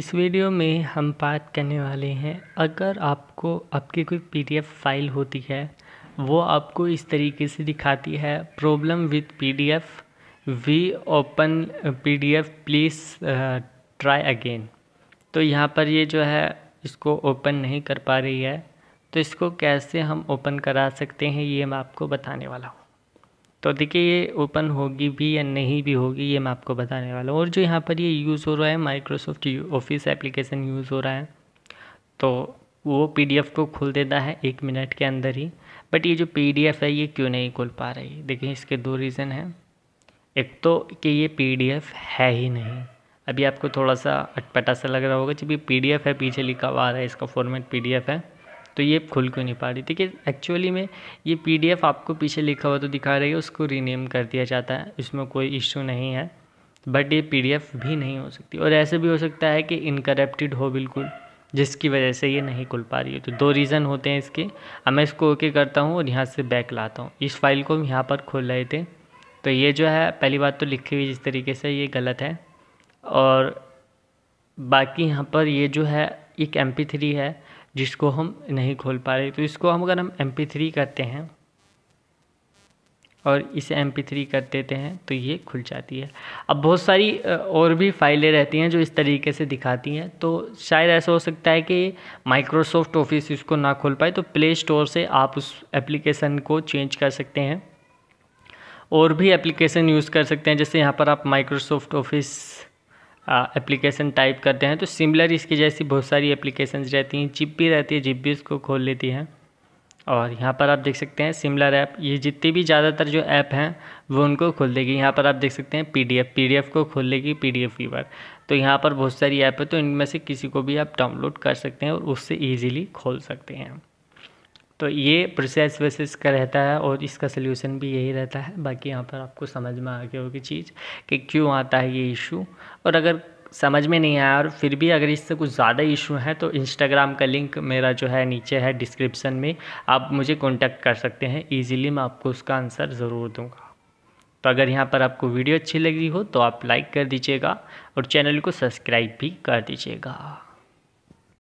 इस वीडियो में हम बात करने वाले हैं अगर आपको आपकी कोई पीडीएफ फाइल होती है वो आपको इस तरीके से दिखाती है problem with PDF we open PDF please try again तो यहाँ पर ये जो है इसको ओपन नहीं कर पा रही है तो इसको कैसे हम ओपन करा सकते हैं ये मैं आपको बताने वाला हूँ तो देखिए ये ओपन होगी भी या नहीं भी होगी ये मैं आपको बताने वाला हूँ और जो यहाँ पर ये यूज़ हो रहा है माइक्रोसॉफ्ट ऑफिस एप्लीकेशन यूज़ हो रहा है तो वो पीडीएफ को खोल देता है एक मिनट के अंदर ही बट ये जो पीडीएफ है ये क्यों नहीं खोल पा रही देखिए इसके दो रीज़न हैं एक तो कि ये पी है ही नहीं अभी आपको थोड़ा सा अटपटा सा लग रहा होगा जब ये पी है पीछे लिखा हुआ आ रहा है इसका फॉर्मेट पी है तो ये खुल क्यों नहीं पा रही है एक्चुअली में ये पी आपको पीछे लिखा हुआ तो दिखा रही है उसको रीनेम कर दिया जाता है इसमें कोई इश्यू नहीं है बट ये पी भी नहीं हो सकती और ऐसे भी हो सकता है कि इनकरप्टिड हो बिल्कुल जिसकी वजह से ये नहीं खुल पा रही है तो दो रीज़न होते हैं इसके अब मैं इसको ओके करता हूँ और यहाँ से बैक लाता हूँ इस फाइल को हम यहाँ पर खोल रहे थे तो ये जो है पहली बात तो लिखी हुई जिस तरीके से ये गलत है और बाकी यहाँ पर ये जो है एक एम है जिसको हम नहीं खोल पा रहे तो इसको हम अगर हम एम थ्री करते हैं और इसे एम थ्री कर देते हैं तो ये खुल जाती है अब बहुत सारी और भी फाइलें रहती हैं जो इस तरीके से दिखाती हैं तो शायद ऐसा हो सकता है कि माइक्रोसॉफ्ट ऑफिस इसको ना खोल पाए तो प्ले स्टोर से आप उस एप्लीकेशन को चेंज कर सकते हैं और भी एप्लीकेशन यूज़ कर सकते हैं जैसे यहाँ पर आप माइक्रोसॉफ्ट ऑफिस एप्लीकेशन टाइप करते हैं तो सिमिलर इसकी जैसी बहुत सारी एप्लीकेशन रहती हैं जिप भी रहती है जिप भी इसको खोल लेती है और यहाँ पर आप देख सकते हैं सिमिलर ऐप ये जितनी भी ज़्यादातर जो ऐप हैं वो उनको खोल देगी यहाँ पर आप देख सकते हैं पीडीएफ पीडीएफ को खोल लेगी पी डी फीवर तो यहाँ पर बहुत सारी ऐप है तो इनमें से किसी को भी आप डाउनलोड कर सकते हैं और उससे ईजिली खोल सकते हैं तो ये प्रोसेस वेसिस का रहता है और इसका सोल्यूशन भी यही रहता है बाकी यहाँ पर आपको समझ में आ गया होगी चीज़ कि क्यों आता है ये इशू और अगर समझ में नहीं आया और फिर भी अगर इससे कुछ ज़्यादा इशू है तो इंस्टाग्राम का लिंक मेरा जो है नीचे है डिस्क्रिप्शन में आप मुझे कॉन्टैक्ट कर सकते हैं ईजिली मैं आपको उसका आंसर ज़रूर दूँगा तो अगर यहाँ पर आपको वीडियो अच्छी लगी हो तो आप लाइक कर दीजिएगा और चैनल को सब्सक्राइब भी कर दीजिएगा